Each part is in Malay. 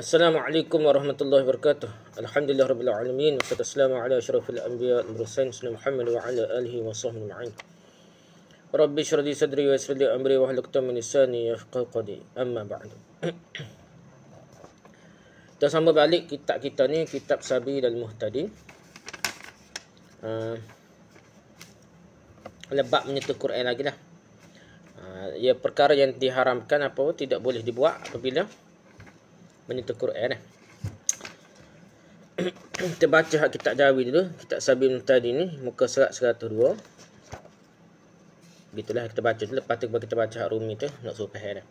Assalamualaikum warahmatullahi wabarakatuh. Alhamdulillah rabbil alamin wassalatu wassalamu ala asyrafil anbiya wal mursalin sayyidina Muhammad wa ala alihi wa sahbihi ajma'in. Rabbi shrah li sadri wa yassir li amri wa hlul 'uqdatam min lisani yafqahu qawli. Amma ba'du. Kita sambung balik kitab kita ni kitab Sabi dan Muhtadi. Uh, ah. lebak menyentuh Quran lagi lah. Uh, ya perkara yang diharamkan apa tidak boleh dibuat apabila menyentuh Quran eh. kita baca hak kitab Jawi dulu kitab Sabil tadi ni muka serat 102 gitulah kita baca dulu lepas tu kita baca hak Rumi tu nak suruh faham dah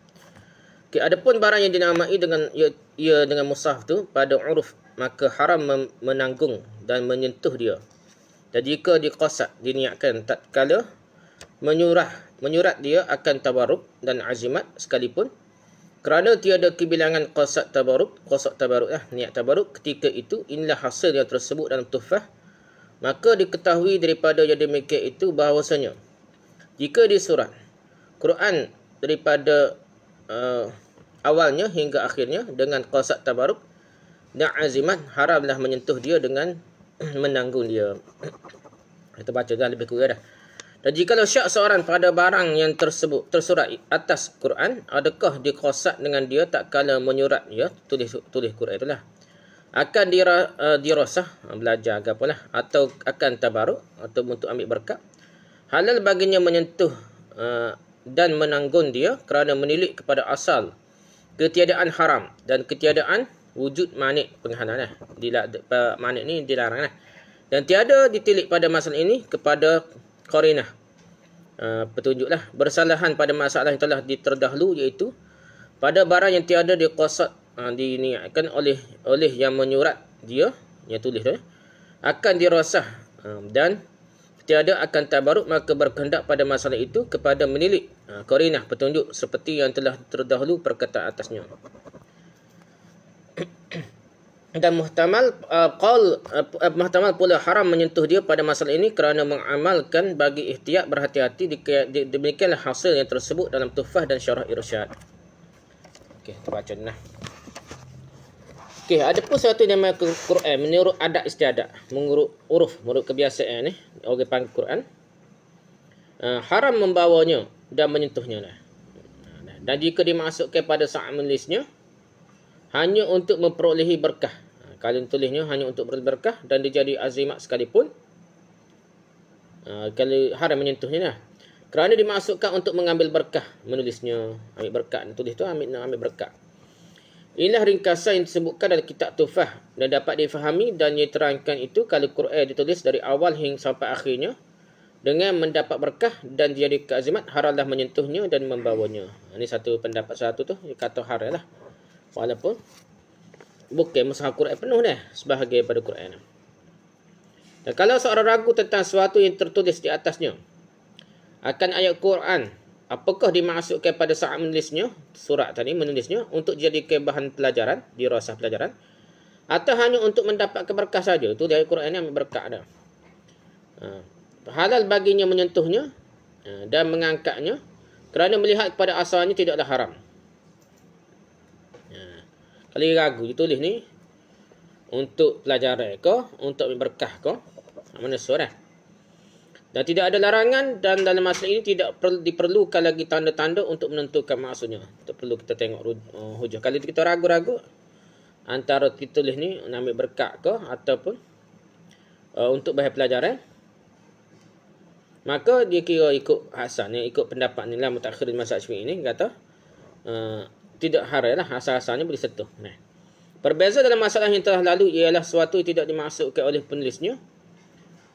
okey adapun barang yang dinamai dengan ia, ya, ia ya, dengan musaf tu pada uruf maka haram menanggung dan menyentuh dia Jadi jika diqasad diniatkan tatkala menyurah menyurat dia akan tabarruk dan azimat sekalipun kerana tiada kebilangan qasad tabaruk, qasad tabaruk lah, niat tabaruk, ketika itu inilah hasil yang tersebut dalam tufah. Maka diketahui daripada yang demikian itu bahawasanya, jika di surat, Quran daripada uh, awalnya hingga akhirnya dengan qasad tabaruk dan azimat haramlah menyentuh dia dengan menanggung dia. Kita baca dah lebih kurang dah. Dan jika lo syak seorang pada barang yang tersebut tersurat atas Quran, adakah dikosak dengan dia tak kala menyurat ya tulis tulis Quran itulah. Akan dira, uh, eh, dirosah eh, belajar apa lah atau akan tabaruk atau untuk ambil berkat. Halal baginya menyentuh uh, dan menanggun dia kerana menilik kepada asal ketiadaan haram dan ketiadaan wujud manik penghalang lah. Dila, uh, manik ni dilarang lah. Dan tiada ditilik pada masalah ini kepada qarinah uh, petunjuklah bersalahan pada masalah yang telah diterdahulu iaitu pada barang yang tiada diqasad uh, ah, diniatkan oleh oleh yang menyurat dia yang tulis tu eh, akan dirosah uh, ah, dan tiada akan tabaruk maka berkehendak pada masalah itu kepada menilik uh, qarinah petunjuk seperti yang telah terdahulu perkataan atasnya dan muhtamal uh, qaul uh, uh, muhtamal pula haram menyentuh dia pada masalah ini kerana mengamalkan bagi ihtiyat berhati-hati demikianlah hasil yang tersebut dalam tuhfah dan syarah irsyad okey terbaca nah okey ada pun satu nama Quran menurut adat istiadat menurut uruf menurut kebiasaan ni orang panggil Quran uh, haram membawanya dan menyentuhnya lah dan jika dimasukkan pada saat menulisnya hanya untuk memperolehi berkah. Ha, Kalian tulisnya hanya untuk berberkah dan dia jadi azimat sekalipun. Ha, kalau haram menyentuhnya lah. Kerana dimasukkan untuk mengambil berkah. Menulisnya ambil berkah. Tulis tu ambil, nak ambil berkah. Inilah ringkasan yang disebutkan dalam kitab Tufah. Dan dapat difahami dan diterangkan itu kalau Quran ditulis dari awal hingga sampai akhirnya. Dengan mendapat berkah dan jadi keazimat, haramlah menyentuhnya dan membawanya. Ini ha, satu pendapat satu tu, kata haram lah walaupun bukan masalah Quran penuh dah sebahagian daripada Quran. Dan kalau seorang ragu tentang sesuatu yang tertulis di atasnya, akan ayat Quran, apakah dimasukkan pada saat menulisnya, surat tadi menulisnya, untuk jadi kebahan pelajaran, di dirosah pelajaran, atau hanya untuk mendapat keberkah saja. Itu dari Quran yang berkah ada. Ha. Halal baginya menyentuhnya ha, dan mengangkatnya kerana melihat pada asalnya tidaklah haram. Kali ragu dia tulis ni untuk pelajaran ke, untuk berkah ke. Mana surah? Dan tidak ada larangan dan dalam masa ini tidak perlu, diperlukan lagi tanda-tanda untuk menentukan maksudnya. Tak perlu kita tengok oh, hujah. Kalau kita ragu-ragu antara kita tulis ni nak ambil berkah ke ataupun uh, untuk bahan pelajaran maka dia kira ikut hasan ikut pendapat nilai mutakhir masa masyarakat ini kata uh, tidak haram lah asal-asalnya boleh sentuh. Nah. Perbeza dalam masalah yang telah lalu ialah sesuatu yang tidak dimasukkan oleh penulisnya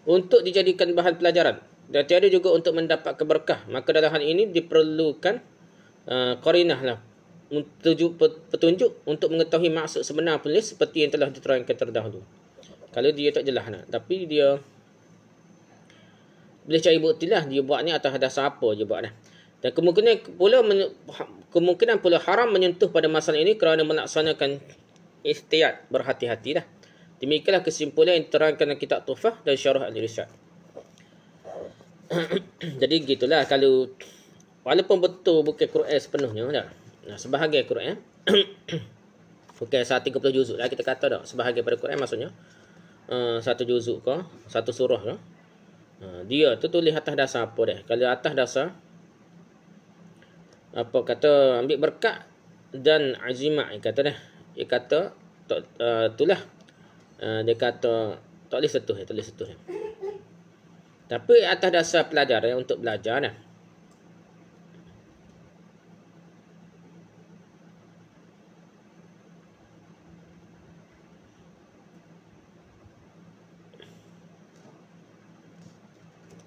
untuk dijadikan bahan pelajaran dan tiada juga untuk mendapat keberkah. Maka dalam hal ini diperlukan uh, korinah lah untuk petunjuk untuk mengetahui maksud sebenar penulis seperti yang telah diterangkan terdahulu. Kalau dia tak jelas nak. Tapi dia boleh cari bukti lah dia buat ni atas dasar apa dia buat lah. Dan kemungkinan pula ha- kemungkinan pula haram menyentuh pada masalah ini kerana melaksanakan ihtiyat berhati hatilah Demikianlah kesimpulan yang terangkan dalam kitab Tufah dan Syarah Al-Rishad. Jadi gitulah kalau walaupun betul bukan Quran sepenuhnya dah. Nah, sebahagian Quran. bukan satu tiga puluh juzuk lah kita kata dah. Sebahagian pada Quran maksudnya. Uh, satu juzuk ke, satu surah ke. Uh, eh, dia tu tulis atas dasar apa dah. Kalau atas dasar apa kata ambil berkat dan azimat dia kata dah. Dia kata tak uh, itulah. Uh, dia kata tak boleh setuh, tak boleh setuh. Tapi atas dasar pelajaran ya, untuk belajar dah.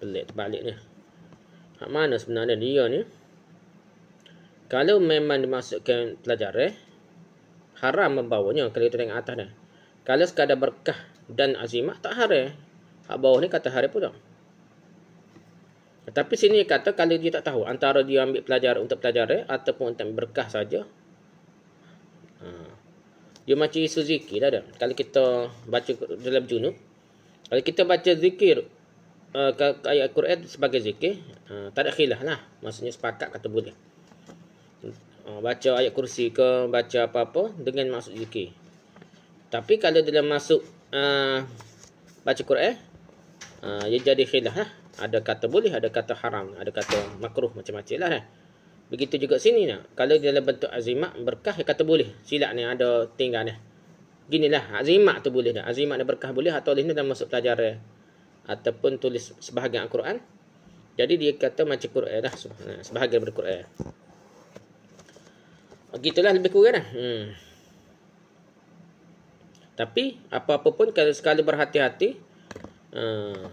Pelik terbalik ni. Hak mana sebenarnya dia ni? Kalau memang dimasukkan pelajar eh, haram membawanya kalau kita tengok atas ni. Kalau sekadar berkah dan azimah tak haram. Eh. Hak bawah ni kata haram pula. Tetapi sini kata kalau dia tak tahu antara dia ambil pelajar untuk pelajar eh, ataupun untuk berkah saja. Ha. Dia macam isu zikir dah ada. Kalau kita baca dalam junub. Kalau kita baca zikir uh, ayat Quran sebagai zikir. Uh, tak ada khilaf lah. Maksudnya sepakat kata boleh. Ha, baca ayat kursi ke baca apa-apa dengan maksud zikir. Tapi kalau dalam masuk uh, baca Quran uh, ia ya jadi khilaf lah. Ada kata boleh, ada kata haram, ada kata makruh macam-macam lah. Eh. Begitu juga sini nak. Kalau dalam bentuk azimat berkah ia ya kata boleh. Silap ni ada tinggal ni. lah azimat tu boleh dah. Azimat dan berkah boleh atau boleh dalam masuk pelajaran ataupun tulis sebahagian quran Jadi dia kata macam Quran lah sebahagian berkuran. Gitulah lebih kurang lah. Hmm. Tapi apa-apa pun kalau sekali berhati-hati. Hmm.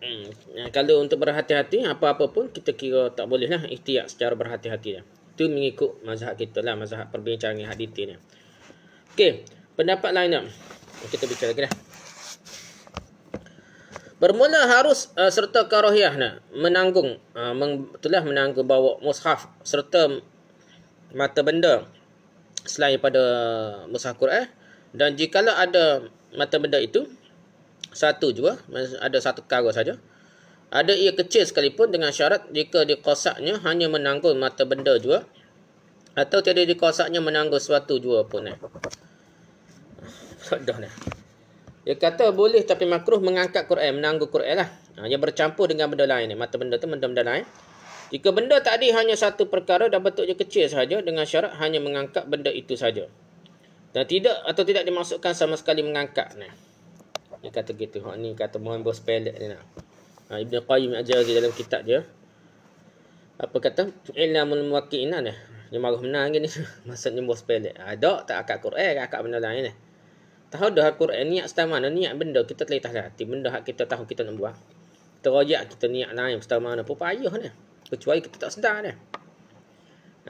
hmm. Kalau untuk berhati-hati apa-apa pun kita kira tak boleh lah ikhtiar secara berhati-hati lah. Itu mengikut mazhab kita lah. Mazhab perbincangan hadithi ni. Okey. Pendapat lain lah. Kita bicara lagi lah. Bermula harus uh, serta karohiyah nak menanggung uh, meng, telah menanggung bawa mushaf serta mata benda selain pada uh, mushaf Quran dan jika ada mata benda itu satu juga ada satu karo saja ada ia kecil sekalipun dengan syarat jika dikosaknya hanya menanggung mata benda juga atau tidak dikosaknya menanggung sesuatu juga pun eh. Sudah dia kata boleh tapi makruh mengangkat Quran, menangguh Quran lah. Yang ha, bercampur dengan benda lain ni. Mata benda tu benda-benda lain. Jika benda tadi hanya satu perkara dan bentuknya kecil saja dengan syarat hanya mengangkat benda itu saja. Dan tidak atau tidak dimasukkan sama sekali mengangkat ni. Dia kata gitu. Hak ni kata mohon bos pelik ni nak. Ha, Ibn Qayyim Ajazi dalam kitab dia. Apa kata? Ilamul muwakkinan ni. Dia marah menang gini. Maksudnya bos pelik. Ada ha, tak akak Quran akak benda lain ni. Tahu dah Al-Quran niat setiap mana Niat benda kita telah tahu hati Benda hak kita tahu kita nak buat Kita rajak kita niat naik setiap mana pun payah ni Kecuali kita tak sedar ni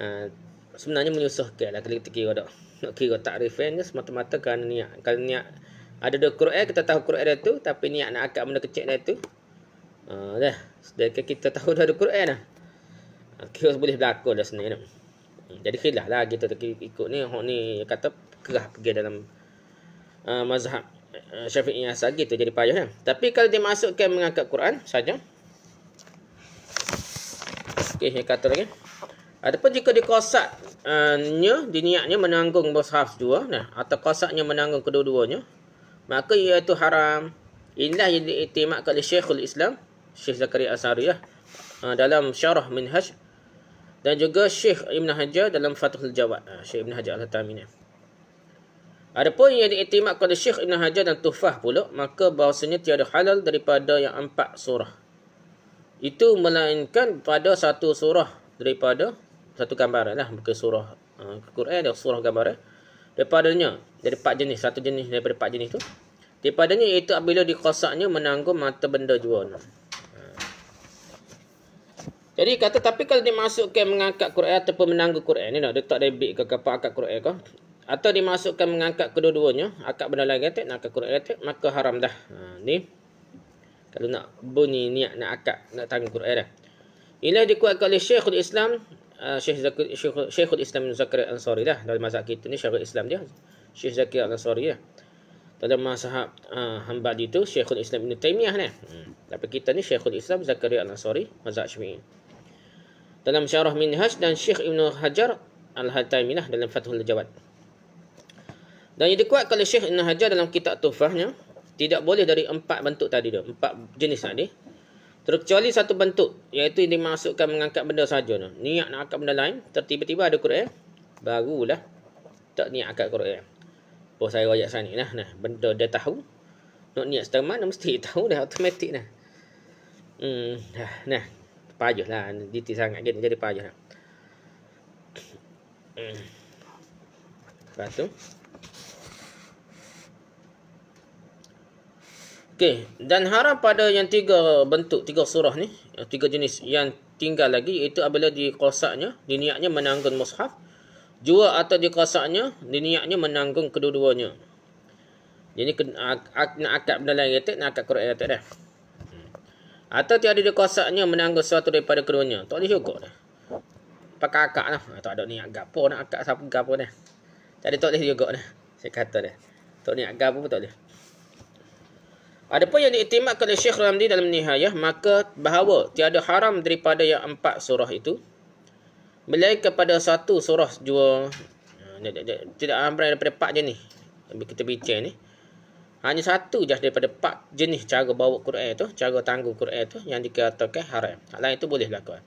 uh, Sebenarnya menyusahkan lah Kalau kita kira tak Nak kira tak refen kan, semata-mata kerana niat Kalau niat ada dua Quran kita tahu Quran dia tu Tapi niat nak akad benda kecil dia tu uh, Dah Sedangkan kita tahu dah ada Quran lah Kira boleh berlaku dah sebenarnya hmm, Jadi khilaf lah kita ikut ni Hak ni kata kerah pergi dalam Uh, mazhab uh, Syafi'i yang asal gitu jadi payah kan. Tapi kalau dia masukkan mengangkat Quran saja. Okey, dia kata lagi. Adapun jika dikosaknya, uh, diniatnya menanggung mushaf dua nah, atau kosaknya menanggung kedua-duanya, maka ia itu haram. Inilah yang diiktimatkan kali Syekhul Islam, Syekh Zakaria Asari ya, uh, dalam syarah minhaj dan juga Syekh Ibn Hajar dalam Fathul Jawad. Uh, Syekh Ibn Hajar Al-Tamin. Ada Adapun yang diiktimat kepada Syekh Ibn Hajar dan Tufah pula, maka bahasanya tiada halal daripada yang empat surah. Itu melainkan pada satu surah daripada satu gambaran lah. Bukan surah uh, eh, Quran, ada surah gambaran. Daripadanya, dari empat jenis, satu jenis daripada empat jenis tu. Daripadanya itu apabila dikosaknya menanggung mata benda jual. Ha. Jadi kata tapi kalau dimasukkan mengangkat Quran ataupun menanggung Quran ni nak tak debit ke kapal angkat Quran ke atau dimasukkan mengangkat kedua-duanya akad benda lain gantik nak akad kurat gantik maka haram dah ha, ni kalau nak bunyi niat nak akad nak tangan kurat dah ini dikuatkan oleh Syekhul Islam ha, Syekh Zakir Syekhul Islam Zakir Ansari dah dalam mazhab kita ni Syekhul Islam dia Syekh Zakir Ansari dah dalam mazhab uh, ha, hamba dia tu Syekhul Islam Ibn Taymiyah ni hmm. tapi kita ni Syekhul Islam Zakir Ansari mazhab Syafi'i dalam syarah Minhaj dan Syekh Ibn Hajar Al-Hataymi dalam Fathul Jawad dan yang dikuat oleh Syekh Ibn Hajar dalam kitab tufahnya, tidak boleh dari empat bentuk tadi tu, empat jenis tadi. Terkecuali satu bentuk, iaitu yang dimaksudkan mengangkat benda sahaja tu. Niat nak angkat benda lain, tertiba-tiba ada Quran, barulah tak niat angkat Quran. Oh, saya rakyat sana lah. Nah, benda dia tahu. Nak niat setengah mana, mesti tahu dah, automatik dah. Hmm, dah, nah. Payuh lah, detail sangat gini, jadi payuh lah. Hmm. Lepas tu, Okey, dan haram pada yang tiga bentuk, tiga surah ni, eh, tiga jenis yang tinggal lagi iaitu apabila dikosaknya, diniatnya menanggung mushaf, jua atau dikosaknya, diniatnya menanggung kedua-duanya. Jadi nak akad benda lain kata, nak akad Quran kata dah. Hmm. Atau tiada dikosaknya menanggung sesuatu daripada keduanya. Tak boleh cukup dah. Pakai akad lah. Tak ada niat gapo nak akad siapa gapo dah. Jadi tak boleh juga dah. Saya kata dah. Tak niat gapo pun tak boleh. Adapun yang diiktimatkan oleh Syekh Ramli dalam nihayah, maka bahawa tiada haram daripada yang empat surah itu. Melainkan kepada satu surah jua. Ya, tidak haram daripada empat jenis. Lebih kita bincang ni. Hanya satu je daripada empat jenis cara bawa Quran itu, cara tangguh Quran itu yang dikatakan haram. Hal lain itu boleh lakukan.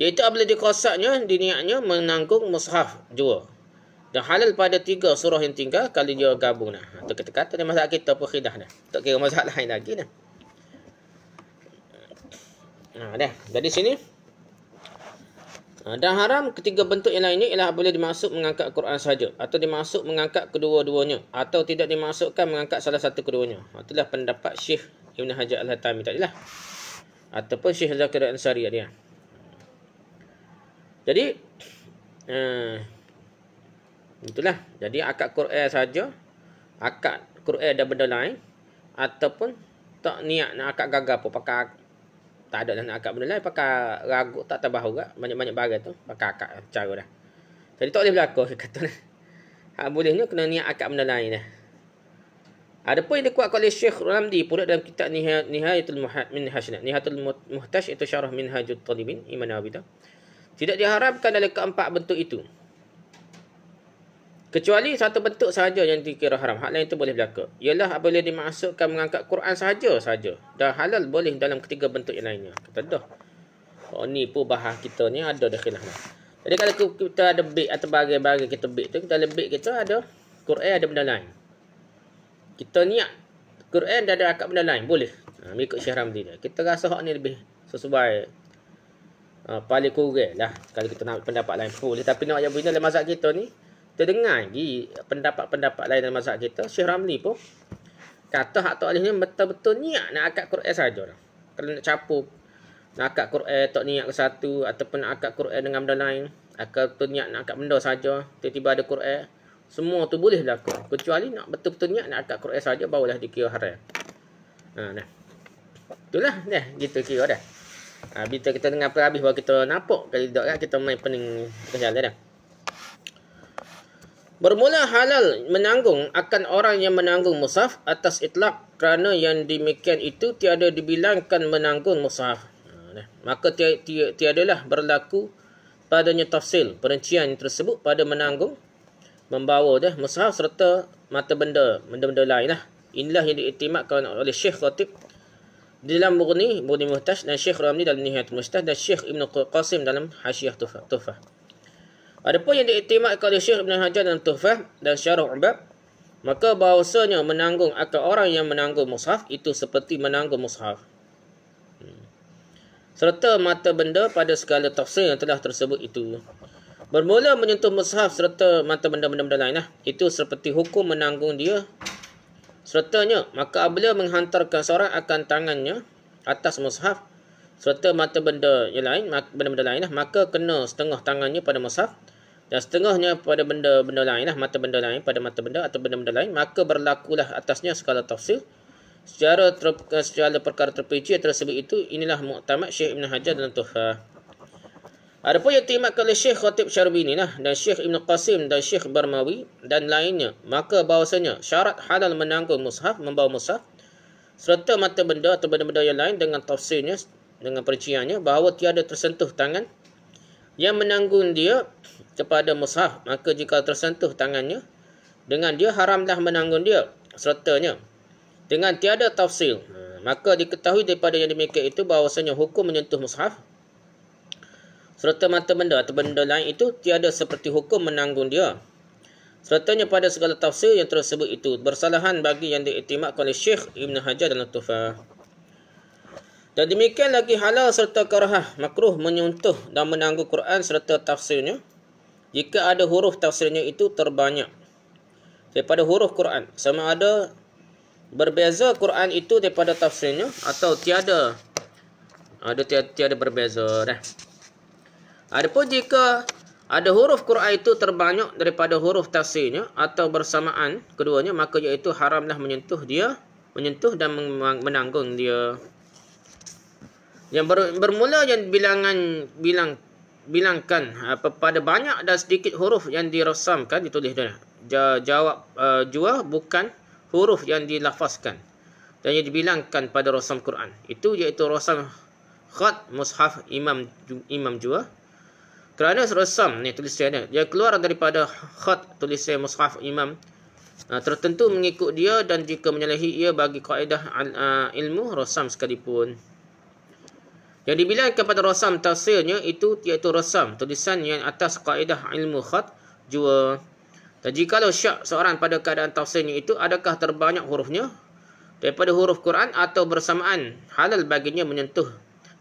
Iaitu apabila dikosaknya, diniaknya menanggung mushaf jua. Dan halal pada tiga surah yang tinggal kalau dia gabung dah. Ha, Terkata-kata ni masalah kita pun khidah dah. Tak kira masalah lain lagi dah. Nah, ha, dah. Jadi sini. Ha, dan haram ketiga bentuk yang lainnya ialah boleh dimasuk mengangkat Quran saja Atau dimasuk mengangkat kedua-duanya. Atau tidak dimasukkan mengangkat salah satu keduanya. Ha, itulah pendapat Syekh Ibn Hajar Al-Hatami tadi lah. Ataupun Syekh Zakir Ansari dia. Jadi. Hmm. Itulah. Jadi akad Quran saja, akad Quran dan benda lain ataupun tak niat nak akad gagal pun pakai tak ada lah nak akad benda lain pakai ragu tak tabahu gak banyak-banyak barang tu pakai akad lah, cara dah. Jadi tak boleh berlaku kata ni. Hak bolehnya kena niat akad benda lain dah. Ada pun yang dikuat oleh Syekh Ramdi pula dalam kitab Nihayatul Muhat min Hasnah. Nihayatul Muhtash itu syarah Minhajut Talibin Iman Abidah. Tidak diharapkan dalam keempat bentuk itu. Kecuali satu bentuk sahaja yang dikira haram. Hal lain itu boleh berlaku. Ialah apabila dimaksudkan mengangkat Quran sahaja sahaja. Dan halal boleh dalam ketiga bentuk yang lainnya. Kata dah. Oh ni pun bahan kita ni ada dah kira khilaf. Lah. Jadi kalau kita ada bit atau bagai bagi kita bit tu. Kita ada bit kita ada. Quran ada benda lain. Kita niat. Quran dah ada akad benda lain. Boleh. Ha, mengikut syahram dia. Kita rasa hak ni lebih sesuai. Ha, paling kurang lah. Kalau kita nak pendapat lain. Boleh. Tapi nak yang benda dalam mazhab kita ni terdengar lagi pendapat-pendapat lain dalam mazhab kita, Syekh Ramli pun kata hak tok alif betul-betul niat nak akad Quran saja Kalau nak capuk nak akad Quran tok niat ke satu ataupun nak akad Quran dengan benda lain, akad tu niat nak akad benda saja, tiba-tiba ada Quran, semua tu boleh berlaku. Kecuali nak betul-betul niat nak akad Quran saja barulah dikira haram. Ha dah. Itulah dah, gitu kira dah. Ha, bila kita tengah habis baru kita nampak kali tak kan, kita main pening kejalan lah dah. Bermula halal menanggung akan orang yang menanggung musaf atas itlak kerana yang demikian itu tiada dibilangkan menanggung musaf. Ha, Maka ti- ti- tiadalah berlaku padanya tafsil perincian tersebut pada menanggung membawa dah mushaf serta mata benda benda-benda lainlah. Inilah yang diiktimatkan oleh Syekh Khatib dalam Mughni, Mughni Muhtaj dan Syekh Ramli dalam Nihayat Mustah dan Syekh Ibn Qasim dalam Hasyiah Tufah. Adapun yang diiktimat kepada Syekh Ibn Hajar dan Tuhfah dan Syarah Umbab, maka bahawasanya menanggung akal orang yang menanggung mushaf itu seperti menanggung mushaf. Hmm. Serta mata benda pada segala tafsir yang telah tersebut itu. Bermula menyentuh mushaf serta mata benda-benda lain. Lah. Itu seperti hukum menanggung dia. Sertanya, maka abla menghantarkan seorang akan tangannya atas mushaf serta mata benda yang lain, benda-benda lain, lah, maka kena setengah tangannya pada mushaf dan setengahnya pada benda-benda lain lah, mata benda lain pada mata benda atau benda-benda lain maka berlakulah atasnya skala tafsir secara ter, eh, secara perkara terpinci tersebut itu inilah muktamad Syekh Ibn Hajar dalam Ada pun yang diimatkan oleh Syekh Khatib Syarbi lah dan Syekh Ibn Qasim dan Syekh Barmawi dan lainnya maka bahawasanya syarat halal menanggung mushaf membawa mushaf serta mata benda atau benda-benda yang lain dengan tafsirnya dengan perinciannya bahawa tiada tersentuh tangan yang menanggung dia kepada mushaf maka jika tersentuh tangannya dengan dia haramlah menanggung dia sertanya dengan tiada tafsir maka diketahui daripada yang demikian itu bahawasanya hukum menyentuh mushaf serta mata benda atau benda lain itu tiada seperti hukum menanggung dia sertanya pada segala tafsir yang tersebut itu bersalahan bagi yang diiktimatkan oleh Syekh Ibn Hajar dan Tufah dan demikian lagi halal serta kerahah makruh menyuntuh dan menanggu Quran serta tafsirnya. Jika ada huruf tafsirnya itu terbanyak daripada huruf Quran. Sama ada berbeza Quran itu daripada tafsirnya atau tiada. Ada tiada, tiada berbeza dah. Adapun jika ada huruf Quran itu terbanyak daripada huruf tafsirnya atau bersamaan keduanya maka iaitu haramlah menyentuh dia menyentuh dan menanggung dia yang ber, bermula yang bilangan bilang bilangkan apa pada banyak dan sedikit huruf yang dirosamkan ditulis dah jawab uh, jua bukan huruf yang dilafazkan dan yang dibilangkan pada rosam Quran itu iaitu rosam khat mushaf imam imam jua kerana rosam ni tulis saya dia keluar daripada khat tulis saya mushaf imam uh, tertentu mengikut dia dan jika menyalahi ia bagi kaedah uh, ilmu rosam sekalipun yang dibilang kepada rasam tafsirnya itu iaitu rasam tulisan yang atas kaedah ilmu khat jua. Dan jika lo syak seorang pada keadaan tafsirnya itu adakah terbanyak hurufnya daripada huruf Quran atau bersamaan halal baginya menyentuh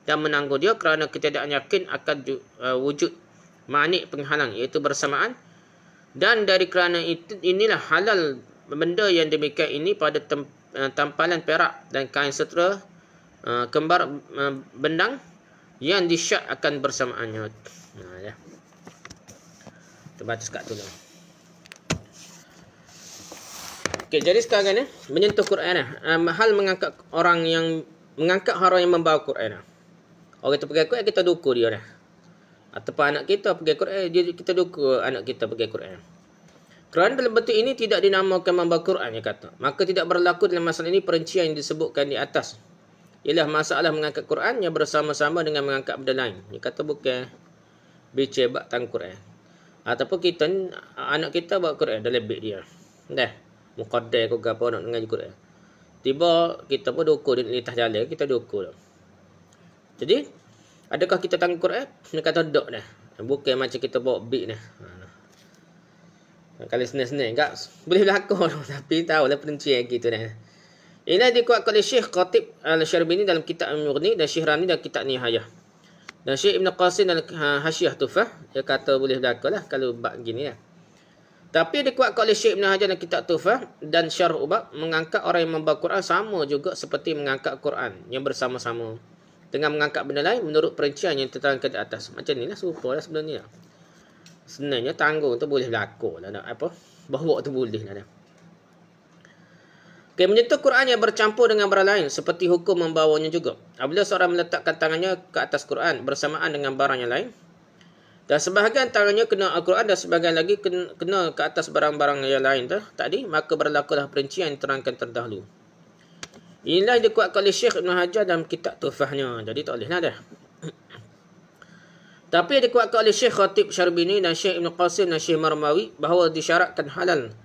dan menangguh dia kerana ketidakan yakin akan eh, wujud manik penghalang iaitu bersamaan dan dari kerana itu inilah halal benda yang demikian ini pada tempalan eh, perak dan kain seterusnya Ah, kembar uh, bendang yang di disyak akan bersamaannya. Nah ya. Terbatas kat tu lah. Okey, jadi sekarang ni menyentuh Quran Um, hal mengangkat orang yang mengangkat orang yang membawa Quran eh. Orang tu pergi Quran kita dukur dia dah. Ataupun anak kita pergi Quran dia kita dukur anak kita pergi Quran. Quran dalam bentuk ini tidak dinamakan membawa Quran dia kata. Maka tidak berlaku dalam masalah ini perincian yang disebutkan di atas ialah masalah mengangkat Quran yang bersama-sama dengan mengangkat benda lain. Dia kata bukan bercebak tang Quran. Ataupun kita anak kita bawa Quran dalam beg dia. Dah. Muqaddai ke apa nak dengar Quran. Tiba kita pun dukur di lintas jalan, kita dukur. Jadi, adakah kita tang Quran? Dia kata dok dah. Bukan macam kita bawa beg dah. Ha. Kalau senang-senang enggak boleh berlaku tapi tahulah perincian gitu dah. Inilah dikuatkan oleh Syekh Khatib Al-Syarbini dalam kitab Al-Murni dan Syekh Rani dalam kitab Nihayah. Dan Syekh Ibn Qasim dalam ha, eh, Hasyiah Tufah, dia kata boleh berlaku lah kalau bak gini lah. Tapi dikuatkan oleh Syekh Ibn Hajar dalam kitab Tufah dan Syarh Ubab, mengangkat orang yang membawa Quran sama juga seperti mengangkat Quran yang bersama-sama. Dengan mengangkat benda lain menurut perincian yang terangkan di atas. Macam ni lah, serupa lah sebenarnya. Sebenarnya tanggung tu boleh berlaku lah. apa? Bahawa tu boleh lah. Okay, menyentuh Quran yang bercampur dengan barang lain seperti hukum membawanya juga. Apabila seorang meletakkan tangannya ke atas Quran bersamaan dengan barang yang lain dan sebahagian tangannya kena Al-Quran dan sebahagian lagi kena ke atas barang-barang yang lain dah, tadi, maka berlakulah perincian yang terangkan terdahulu. Inilah dikuatkan oleh Syekh Ibn Hajar dalam kitab tufahnya. Jadi tak bolehlah dah. Tapi dikuatkan oleh Syekh Khatib Syarbini dan Syekh Ibn Qasim dan Syekh Marmawi bahawa disyaratkan halal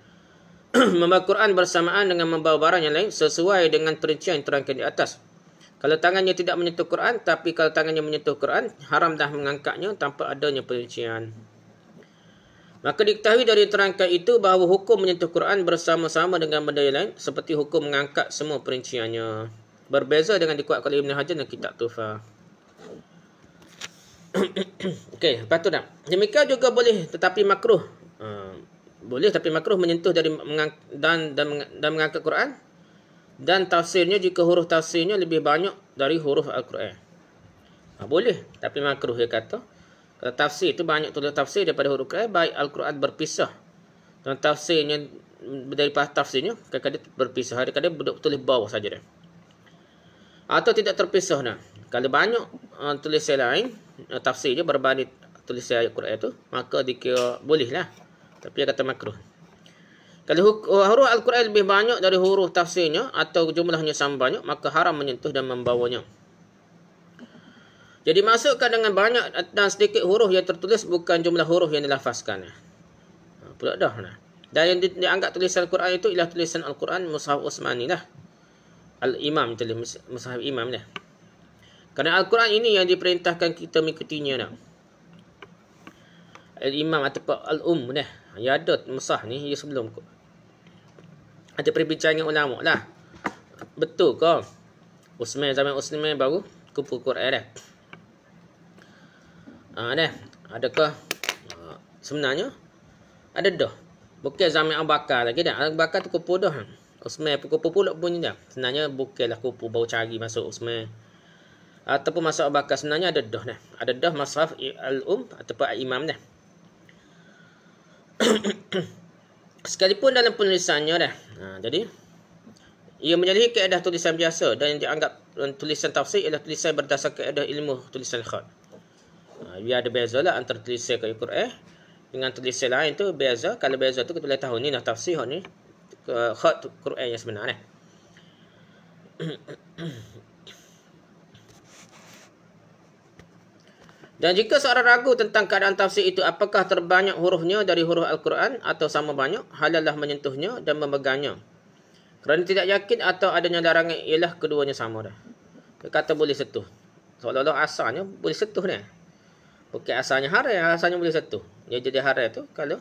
membawa Quran bersamaan dengan membawa barang yang lain sesuai dengan perincian yang terangkan di atas. Kalau tangannya tidak menyentuh Quran, tapi kalau tangannya menyentuh Quran, haram dah mengangkatnya tanpa adanya perincian. Maka diketahui dari terangkan itu bahawa hukum menyentuh Quran bersama-sama dengan benda yang lain seperti hukum mengangkat semua perinciannya. Berbeza dengan dikuatkan oleh Ibn Hajar dan Kitab Tufa. Okey, lepas tu dah. Demikian juga boleh tetapi makruh. Uh, boleh tapi makruh menyentuh dari mengang, dan dan dan mengangkat Quran dan tafsirnya jika huruf tafsirnya lebih banyak dari huruf Al-Quran. Ha, boleh tapi makruh dia kata. Kalau tafsir itu banyak tulis tafsir daripada huruf Quran baik Al-Quran berpisah. Dan tafsirnya dari pas tafsirnya kadang-kadang berpisah, kadang-kadang duduk tulis bawah saja dia. Atau tidak terpisah nah. Kalau banyak uh, tulis lain uh, tafsirnya berbanding tulis ayat Quran itu maka dikira bolehlah. Tapi dia kata makruh. Kalau oh, huruf Al-Quran lebih banyak dari huruf tafsirnya atau jumlahnya banyak, maka haram menyentuh dan membawanya. Jadi masukkan dengan banyak dan sedikit huruf yang tertulis bukan jumlah huruf yang dilafazkan. Ha, Pulak dah. Nah. Dan yang dianggap tulisan Al-Quran itu ialah tulisan Al-Quran Mus'haf Usmani lah. Al-Imam tulis lah, Mus'haf Imam lah. Kerana Al-Quran ini yang diperintahkan kita mengikutinya lah. Al-Imam ataupun al Um lah. Ya ada mesah ni ya sebelum Ada perbincangan ulama lah. Betul ke? Usman zaman Usman baru kupu Quran eh. Ah ha, deh, adakah ha, sebenarnya ada dah. Bukan zaman Abu Bakar lagi dah. Abu Bakar tu kupu dah. Usman pun kupu pula punya dah. Sebenarnya bukannya lah kupu baru cari masuk Usman. Ataupun masuk Abu Bakar sebenarnya ada dah dah. Ada dah masraf al-um ataupun imam dah. sekalipun dalam penulisannya dah. Ha, jadi ia menyalahi kaedah tulisan biasa dan yang dianggap tulisan tafsir ialah tulisan berdasarkan kaedah ilmu tulisan khat. Ha, ia ada beza lah antara tulisan kaya Qur'an dengan tulisan lain tu beza. Kalau beza tu kita boleh tahu ni nak lah, tafsir khat ni. Khat Qur'an yang sebenarnya. Eh. Dan jika seorang ragu tentang keadaan tafsir itu apakah terbanyak hurufnya dari huruf Al-Quran atau sama banyak, halallah menyentuhnya dan memegangnya. Kerana tidak yakin atau adanya larangan ialah keduanya sama dah. Dia kata boleh setuh. Seolah-olah asalnya boleh setuh ni. Bukan asalnya haram, asalnya boleh setuh. Dia jadi hara tu kalau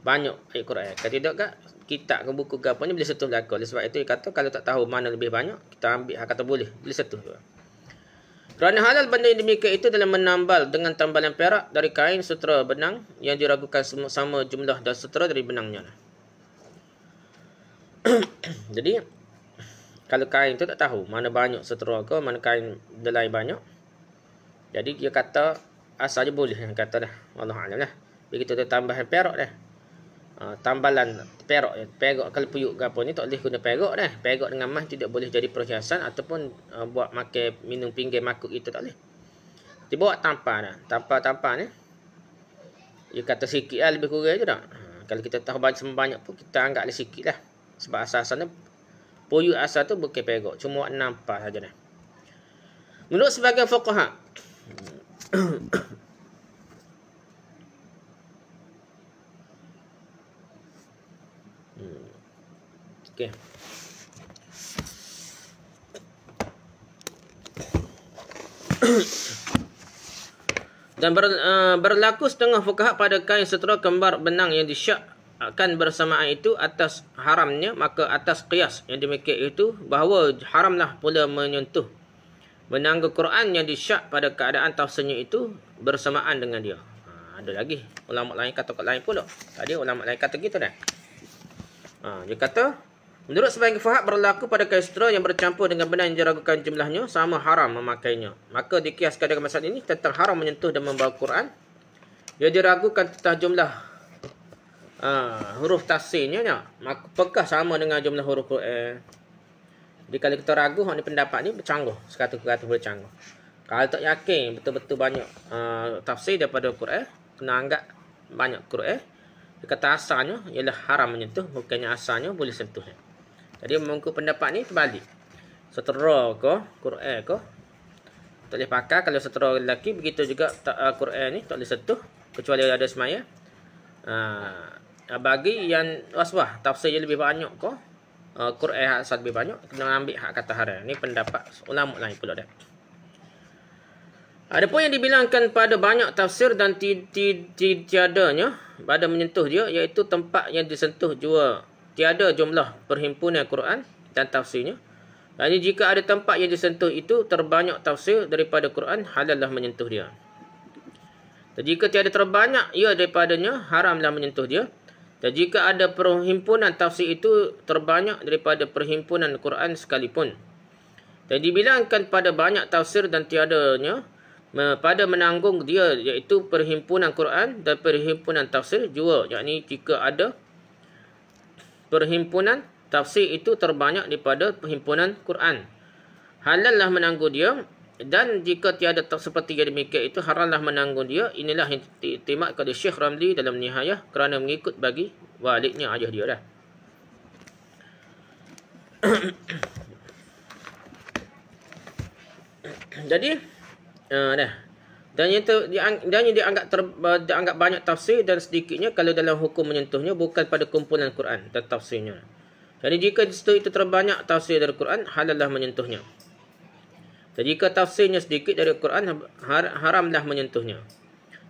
banyak ayat Quran. Kalau tidak kat kitab ke buku ke apa ni boleh setuh lagu. Sebab itu dia kata kalau tak tahu mana lebih banyak, kita ambil hak kata boleh. Boleh setuh juga. Kerana halal benda yang demikian itu dalam menambal dengan tambalan perak dari kain sutra benang yang diragukan sama jumlah dan sutera dari benangnya. Lah. Jadi, kalau kain tu tak tahu mana banyak sutra ke, mana kain delai banyak. Jadi, dia kata asalnya boleh. Dia kata dah, Allah Alam lah. Begitu dia tambahan perak dah. Ha, tambalan perak perok kalau puyuk ke apa ni tak boleh guna perok dah Perok dengan emas tidak boleh jadi perhiasan ataupun uh, buat makan minum pinggan makuk itu tak boleh dia bawa tampar dah tampar-tampar ni dia kata sikit lah lebih kurang je tak ha, kalau kita tahu banyak sembanyak pun kita anggap lebih sikit lah sebab asal-asalnya puyuk asal tu bukan perok, cuma nampak saja dah menurut sebagian fokohak Oke. Dan ber, uh, berlaku setengah fukaha pada kain setera kembar benang yang akan bersamaan itu atas haramnya maka atas qiyas yang demikian itu bahawa haramlah pula menyentuh benang Quran yang disyak pada keadaan tafsirnya itu bersamaan dengan dia. Ha, ada lagi ulama lain kata kat lain pula. Tadi ulama lain kata gitu dah. Ha, dia kata Menurut sebahagian fahad berlaku pada kain sutera yang bercampur dengan benang yang diragukan jumlahnya sama haram memakainya. Maka dikiaskan dengan masalah ini tentang haram menyentuh dan membawa Quran. Ia diragukan tentang jumlah uh, huruf tafsirnya. Ya. Maka pekah sama dengan jumlah huruf Quran. Eh. Jadi kalau kita ragu, ini pendapat ni bercanggah. Sekata-kata boleh canggah. Kalau tak yakin betul-betul banyak uh, tafsir daripada Quran, eh, kena anggap banyak Quran. Eh. Dia kata asalnya ialah haram menyentuh, bukannya asalnya boleh sentuhnya. Eh. Jadi mengikut pendapat ni terbalik. Setera ke Quran ke tak boleh pakai kalau setera lelaki begitu juga tak uh, ah, Quran ni tak boleh sentuh kecuali ada semaya. Uh, bagi yang waswah tafsir yang lebih banyak ke uh, Quran hak sangat lebih banyak kena ambil hak kata haram. Ni pendapat ulama lain pula dah. pun yang dibilangkan pada banyak tafsir dan ti, ti, ti, ti, tiadanya pada menyentuh dia iaitu tempat yang disentuh jua tiada jumlah perhimpunan Quran dan tafsirnya. Dan jika ada tempat yang disentuh itu terbanyak tafsir daripada Quran, halallah menyentuh dia. Dan jika tiada terbanyak ia daripadanya, haramlah menyentuh dia. Dan jika ada perhimpunan tafsir itu terbanyak daripada perhimpunan Quran sekalipun. Dan dibilangkan pada banyak tafsir dan tiadanya, pada menanggung dia iaitu perhimpunan Quran dan perhimpunan tafsir jua. Yang jika ada perhimpunan tafsir itu terbanyak daripada perhimpunan Quran. Halallah menanggung dia dan jika tiada tak seperti yang demikian itu haramlah menanggung dia. Inilah yang ditimak kepada Syekh Ramli dalam nihayah kerana mengikut bagi waliknya ayah dia dah. Jadi uh, dah dan yang, dia dia dianggap, ter, dianggap banyak tafsir dan sedikitnya kalau dalam hukum menyentuhnya bukan pada kumpulan Quran dan tafsirnya. Jadi jika disitu itu terbanyak tafsir dari Quran, halallah menyentuhnya. Dan jika tafsirnya sedikit dari Quran, ha- har, haramlah menyentuhnya.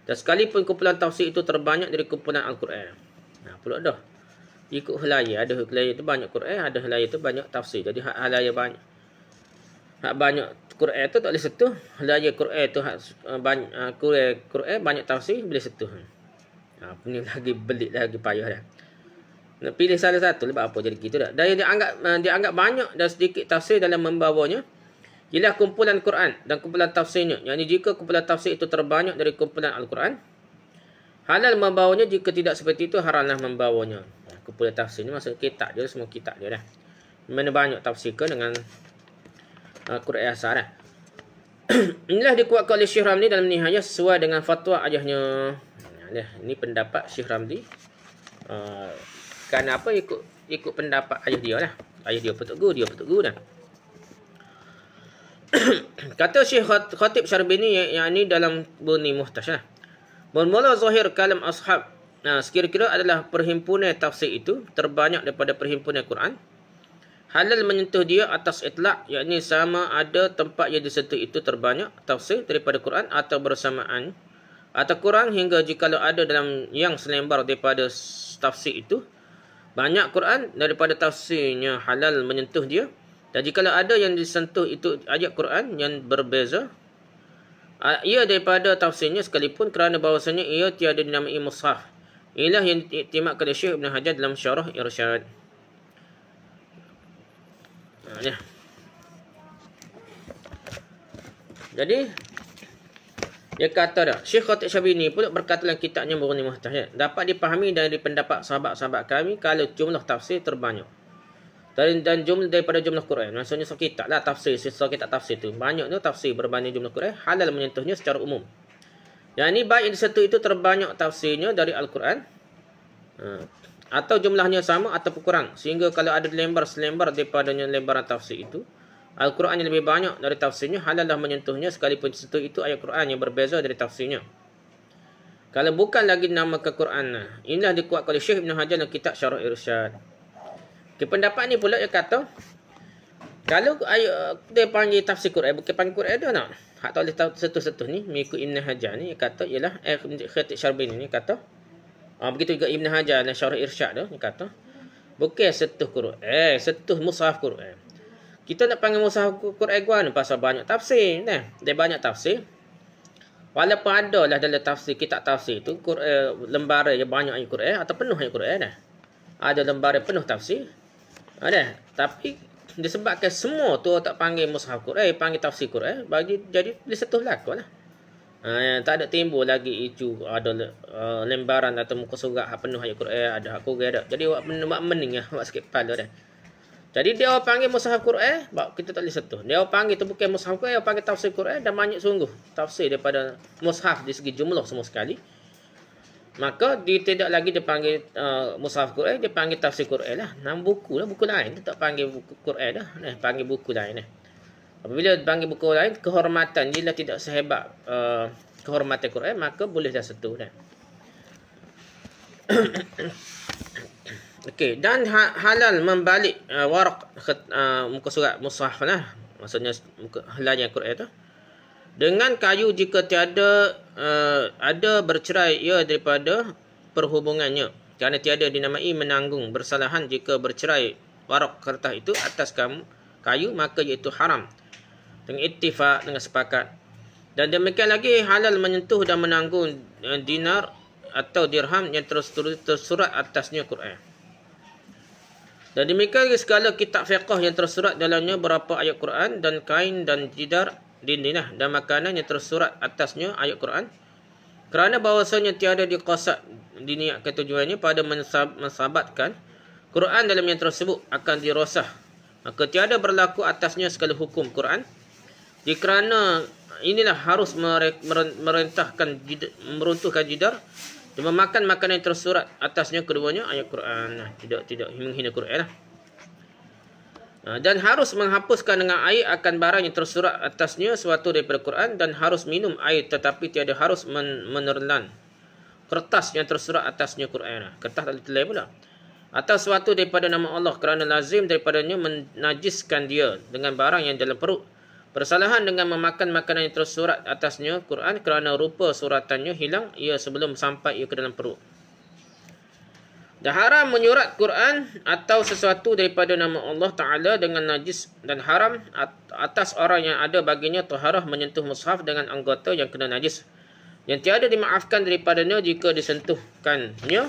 Dan sekalipun kumpulan tafsir itu terbanyak dari kumpulan Al-Quran. Nah, pula dah. Ikut helaya. Ada helaya itu banyak Quran, ada helaya itu banyak tafsir. Jadi hak helaya banyak. Hak banyak Quran tu tak boleh setuh. Laya Quran tu hak eh, banyak uh, Quran banyak tafsir boleh setuh. Ha ni lagi belit lagi payah dah. Nak pilih salah satu sebab lah, apa jadi gitu dah. Dia dianggap uh, eh, dia anggap banyak dan sedikit tafsir dalam membawanya. Ialah kumpulan Quran dan kumpulan tafsirnya. Yang ini jika kumpulan tafsir itu terbanyak dari kumpulan Al-Quran. Halal membawanya jika tidak seperti itu haramlah membawanya. Ha, kumpulan tafsir ni maksud kitab dia semua kitab dia dah. Mana banyak tafsir ke dengan Al-Quran uh, Asar. Eh? Inilah dikuatkan oleh Syih Ramli dalam nihayah sesuai dengan fatwa ayahnya. Ini pendapat Syih Ramli. Uh, ah, kenapa ikut ikut pendapat ayah dia lah. Ayah dia petuk guru, dia petuk guru lah. Kata Syih Khatib Syarbini yang, yang ini dalam Buni Muhtash lah. Bermula zahir kalam ashab. Nah, sekiranya adalah perhimpunan tafsir itu terbanyak daripada perhimpunan Quran. Halal menyentuh dia atas itlak, yakni sama ada tempat yang disentuh itu terbanyak, tafsir daripada Quran atau bersamaan, atau kurang hingga jika ada dalam yang selembar daripada tafsir itu, banyak Quran daripada tafsirnya halal menyentuh dia. Dan jika ada yang disentuh itu ayat Quran yang berbeza, ia daripada tafsirnya sekalipun kerana bahawasanya ia tiada dinamai mushaf. Inilah yang diiktimatkan oleh Syekh Ibn Hajar dalam syarah irsyad sebenarnya. Jadi dia kata dah Syekh Khatib Syabi ini pula berkata dalam kitabnya Murni Muhtaj ya. dapat dipahami dari pendapat sahabat-sahabat kami kalau jumlah tafsir terbanyak. Dan, dan jumlah daripada jumlah Quran maksudnya sekitar kitablah tafsir sisa kitab tafsir itu banyaknya tafsir berbanding jumlah Quran halal menyentuhnya secara umum. Yang ini baik satu itu terbanyak tafsirnya dari Al-Quran. Ha, atau jumlahnya sama atau kurang sehingga kalau ada lembar selembar daripada yang lembaran tafsir itu Al-Quran yang lebih banyak dari tafsirnya halallah menyentuhnya sekalipun sentuh itu ayat Quran yang berbeza dari tafsirnya kalau bukan lagi nama ke Quran lah, inilah dikuatkan oleh Syekh Ibn Hajar dalam kitab Syarah Irsyad ke pendapat ni pula dia kata kalau ayat dia panggil tafsir Quran bukan panggil Quran dia nak hak tak boleh sentuh-sentuh ni mengikut Ibn Hajar ni dia kata ialah eh, Khatib Syarbin ni kata Ah begitu juga Ibn Hajar dan Syarah Irsyad tu dia kata bukan setuh Quran, eh setuh mushaf Quran. Kita nak panggil mushaf Quran gua ni pasal banyak tafsir nah. Dia banyak tafsir. Walaupun ada lah dalam tafsir kita tafsir tu eh, lembara yang banyak yang ayat eh, atau penuh ayat Quran eh, Ada lembara penuh tafsir. Ada. Ha, Tapi disebabkan semua tu tak panggil musaf mushaf eh, panggil tafsir eh, bagi jadi disetuh lakonlah. Eh. Uh, tak ada timbul lagi itu ada uh, lembaran atau muka surat hak penuh ayat Quran ada hak kurang ada. Jadi awak mening awak mening ah awak sikit pala dah. Jadi dia orang panggil mushaf Quran, bab kita tak boleh sentuh. Dia orang panggil tu bukan mushaf Quran, dia panggil tafsir Quran dan banyak sungguh. Tafsir daripada mushaf di segi jumlah semua sekali. Maka dia tidak lagi dia panggil uh, mushaf Quran, dia panggil tafsir Quran lah. Nama buku lah, buku lain. Dia tak panggil buku Quran dah. Eh, panggil buku lain. Eh. Apabila dipanggil buku lain, kehormatan dia lah tidak sehebat uh, kehormatan Quran, maka boleh lah dah setuh kan. Okey, dan ha halal membalik uh, warak uh, muka surat mushaf lah. Maksudnya muka halalnya Quran tu. Dengan kayu jika tiada uh, ada bercerai ia daripada perhubungannya. Kerana tiada dinamai menanggung bersalahan jika bercerai warak kertas itu atas kamu kayu maka iaitu haram dengan ittifak dengan sepakat dan demikian lagi halal menyentuh dan menanggung eh, dinar atau dirham yang terus tersurat atasnya Quran dan demikian lagi segala kitab fiqah yang tersurat dalamnya berapa ayat Quran dan kain dan jidar dindinah dan makanan yang tersurat atasnya ayat Quran kerana bahawasanya tiada dikosak di niat ketujuannya pada mensabatkan Quran dalam yang tersebut akan dirosah. Maka tiada berlaku atasnya segala hukum Quran. Di kerana inilah harus merentahkan jidar, meruntuhkan jidar dan memakan makanan yang tersurat atasnya keduanya ayat Quran. Nah, tidak tidak menghina Quran lah. Dan harus menghapuskan dengan air akan barang yang tersurat atasnya suatu daripada Quran dan harus minum air tetapi tiada harus men menerlan kertas yang tersurat atasnya Quran. Kertas tak ditelai pula. Atau suatu daripada nama Allah kerana lazim daripadanya menajiskan dia dengan barang yang dalam perut Persalahan dengan memakan makanan yang tersurat atasnya Quran kerana rupa suratannya hilang ia sebelum sampai ia ke dalam perut. Dan haram menyurat Quran atau sesuatu daripada nama Allah Ta'ala dengan najis dan haram atas orang yang ada baginya taharah menyentuh mushaf dengan anggota yang kena najis. Yang tiada dimaafkan daripadanya jika disentuhkannya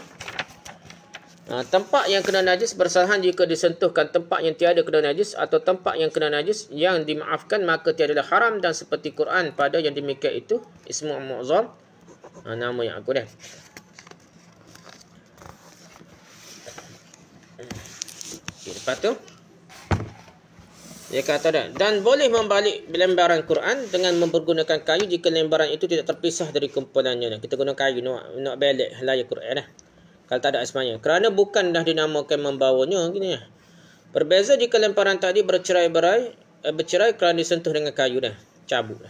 Ha, tempat yang kena najis bersalahan jika disentuhkan tempat yang tiada kena najis atau tempat yang kena najis yang dimaafkan maka tiadalah haram dan seperti Quran pada yang dimikir itu ismu mu'zam ha, nama yang aku dah. Okay, lepas tu dia kata dah, dan boleh membalik lembaran Quran dengan mempergunakan kayu jika lembaran itu tidak terpisah dari kumpulannya. Kita guna kayu nak nak balik halaya Quran lah kalau tak ada asmanya. Kerana bukan dah dinamakan membawanya gini. Ya. Berbeza jika lemparan tadi bercerai-berai eh, bercerai kerana disentuh dengan kayu dah, cabut dah.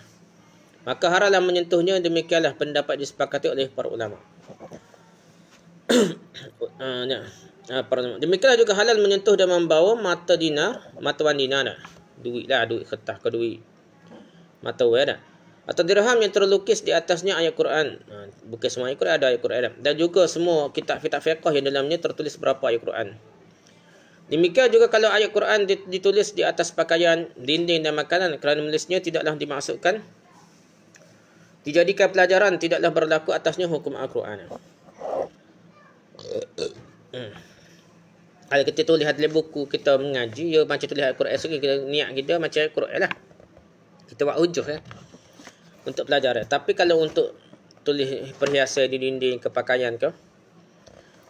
Maka haralah menyentuhnya demikianlah pendapat disepakati oleh para ulama. Ah, ya. ah, demikianlah juga halal menyentuh dan membawa mata dinar, mata wan dinar dah. Duit lah, duit kertas ke duit. Mata wan dah atau dirham yang terlukis di atasnya ayat Quran. Ha, bukan semua ayat Quran ada ayat Quran. Dan juga semua kitab-kitab fiqah yang dalamnya tertulis berapa ayat Quran. Demikian juga kalau ayat Quran ditulis di atas pakaian, dinding dan makanan kerana menulisnya tidaklah dimasukkan, Dijadikan pelajaran tidaklah berlaku atasnya hukum Al-Quran. Hmm. Kalau kita tulis dari buku kita mengaji, ya macam tulis Al-Quran sekali, niat kita macam Al-Quran lah. Kita buat hujuh eh. ya untuk belajar ya. Tapi kalau untuk tulis perhiasan di dinding ke pakaian ke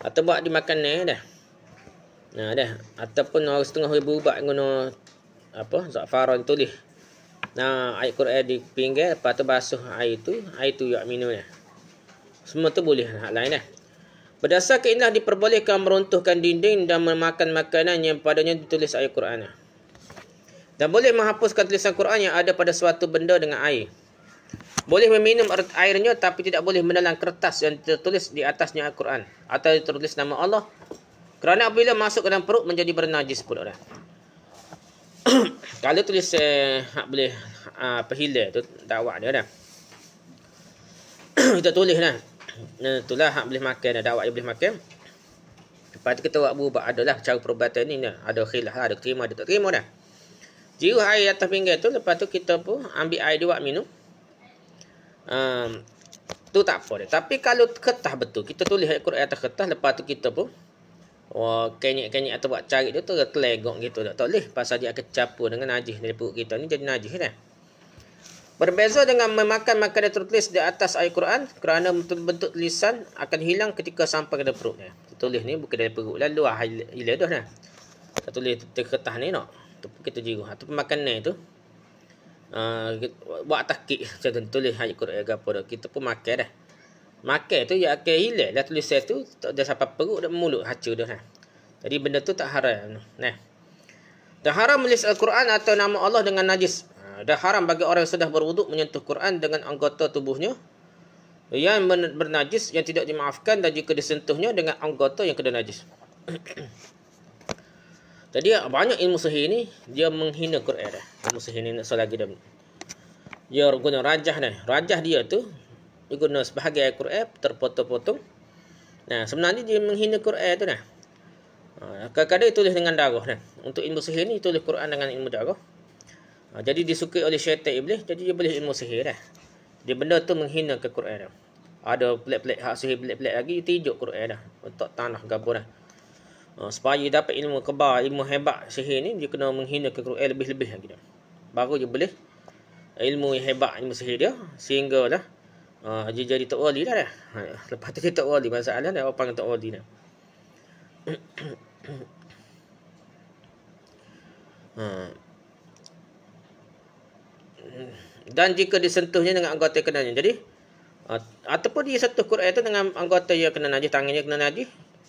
atau buat di makan ni eh, dah. Nah dah ataupun orang setengah ribu buat guna apa zafaran tulis. Nah air Quran di pinggir lepas tu basuh air tu, air tu yak minum ya. Semua tu boleh hak lain dah. Berdasarkan inilah diperbolehkan meruntuhkan dinding dan memakan makanan yang padanya ditulis ayat Quran. Dan boleh menghapuskan tulisan Quran yang ada pada suatu benda dengan air. Boleh meminum airnya tapi tidak boleh menelan kertas yang tertulis di atasnya Al-Quran atau tertulis nama Allah. Kerana apabila masuk ke dalam perut menjadi bernajis pula dah. Kalau tulis eh, hak boleh ah, pehila tu dakwah dia dah. kita tulis dah. Itulah hak boleh makan dah eh, dakwah dia boleh makan. Lepas tu kita buat ubat adalah cara perubatan ni dah. Ada khilaf, lah, ada terima, ada tak terima dah. Jiru air atas pinggir tu lepas tu kita pun ambil air dia buat minum um, tu tak apa dia. Tapi kalau ketah betul, kita tulis ayat Quran atas kertas, lepas tu kita pun Wah, kenyek-kenyek atau buat cari dia tu terlegok gitu dah. Tak boleh pasal dia akan campur dengan najis dari perut kita ni jadi najis kan. Berbeza dengan memakan makanan tertulis di atas ayat Quran, kerana bentuk, bentuk tulisan akan hilang ketika sampai ke perut dia. Tertulis ni bukan dari perut lah, luar hilang dah dah. Tertulis di kertas ni nak. Tu kita jiru. Atau pemakanan tu, Ah, buat takik macam tu tulis ayat Quran ayat apa dah. Kita pun makan dah. Makan tu ya akan hilang lah tulis tu tak ada sampai perut dan mulut hacu dah. Nah. Jadi benda tu tak haram. Nah. Dan haram menulis Al-Quran atau nama Allah dengan najis. Ah, dah haram bagi orang yang sudah berwuduk menyentuh Quran dengan anggota tubuhnya yang bernajis yang tidak dimaafkan dan jika disentuhnya dengan anggota yang kena najis. Jadi banyak ilmu sihir ni dia menghina Quran. Ilmu sihir ni selagi dia dia guna rajah ni. Rajah dia tu dia guna sebahagian quran terpotong-potong. Nah, sebenarnya dia menghina Quran tu nah. Ha, kadang-kadang tulis dengan darah nah. Untuk ilmu sihir ni tulis Quran dengan ilmu darah. Ha, jadi disukai oleh syaitan iblis jadi dia boleh ilmu sihir dah. Dia benda tu menghina ke Quran dah. Ada pelik-pelik hak sihir pelik-pelik lagi tijuk Quran dah. Untuk tanah gabur dah. Ha, supaya dapat ilmu kebar, ilmu hebat sihir ni dia kena menghina kekeruan eh, lebih-lebih lagi dah. Baru dia boleh eh, ilmu yang hebat ilmu sihir dia sehingga lah. uh, dia jadi tak wali lah. dah. Ha, lepas tu dia tak wali masalah dah apa panggil tak wali dah. Dan jika disentuhnya dengan anggota kenanya. Jadi ataupun dia sentuh Quran itu dengan anggota yang kena najis, tangannya kena najis,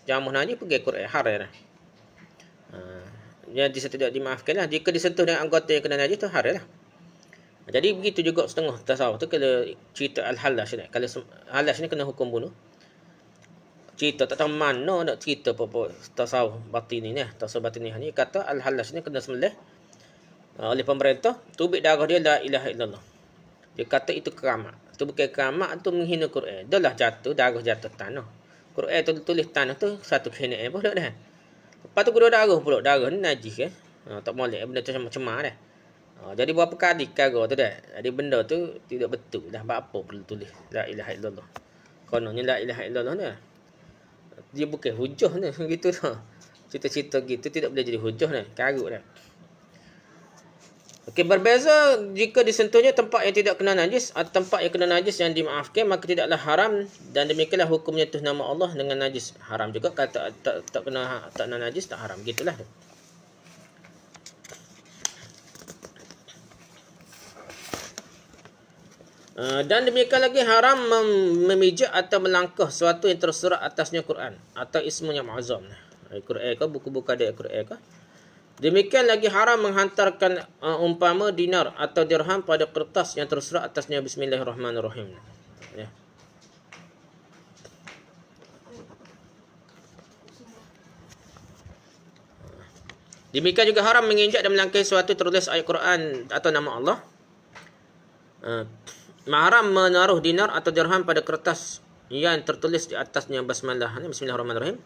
Jamuh nanya pergi ke Quran Har lah. Ha, dia tidak dimaafkan lah. Jika disentuh dengan anggota yang kena najis tu haram lah. Jadi begitu juga setengah tasawuf tu kalau cerita Al-Halash ni. Kalau Al-Halash ni kena hukum bunuh. Cerita tak tahu mana nak cerita apa-apa tasawuf batin ni. Lah. Tasawuf batin ni kata Al-Halash ni kena sembelih ha, oleh pemerintah. Tubik darah dia la ilaha illallah. Dia kata itu keramat. Itu bukan keramat tu menghina Quran. dah lah jatuh, darah jatuh tanah. Quran tu tulis tanah tu satu kena eh pula dah. Lepas tu kedua darah pula. Darah ni najis ke. Eh. Ha, tak boleh. Benda tu macam cemar dah. Ha, jadi berapa kali kagak tu dah. Jadi benda tu tidak betul. Dah apa perlu tulis. La ilaha illallah. Kononnya la ilaha illallah ni. Lah. Dia bukan hujah ni. Gitu lah. Cita-cita gitu tidak boleh jadi hujah ni. Karut dah. Okey, berbeza jika disentuhnya tempat yang tidak kena najis atau tempat yang kena najis yang dimaafkan maka tidaklah haram dan demikianlah hukumnya tuh nama Allah dengan najis. Haram juga kalau tak, tak, tak kena tak kena najis tak haram gitulah. Ah, dan demikian lagi haram mem- memijak atau melangkah sesuatu yang tersurat atasnya Quran atau ismunya ma'zum. Al-Quran ke buku-buku ada Al-Quran ke? Demikian lagi haram menghantarkan uh, umpama dinar atau dirham pada kertas yang terserah atasnya bismillahirrahmanirrahim. Ya. Demikian juga haram menginjak dan melangkai suatu tertulis ayat Quran atau nama Allah. Uh, haram menaruh dinar atau dirham pada kertas yang tertulis di atasnya basmalah. Bismillahirrahmanirrahim.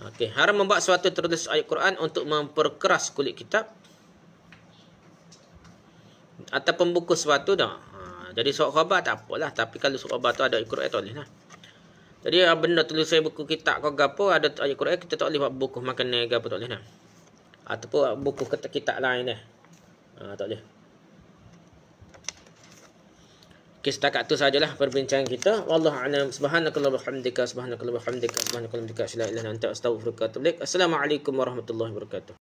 Okey, haram membuat suatu tertulis ayat Quran untuk memperkeras kulit kitab atau pembuku suatu dah. Ha, jadi surat khabar tak apalah, tapi kalau surat khabar tu ada ayat Quran tak lah. Jadi ah, benda tulis ayat buku kitab kau gapo ada ayat Quran kita tak boleh buat buku makanan gapo tak lah. Ataupun buku kitab lain dah. Ha, tak boleh. Okey setakat tu sajalah perbincangan kita. Wallahu a'lam. Subhanakallah walhamdika subhanakallah walhamdika subhanakallah walhamdika la ilaha illa anta astaghfiruka wa atubu ilaik. Assalamualaikum warahmatullahi wabarakatuh.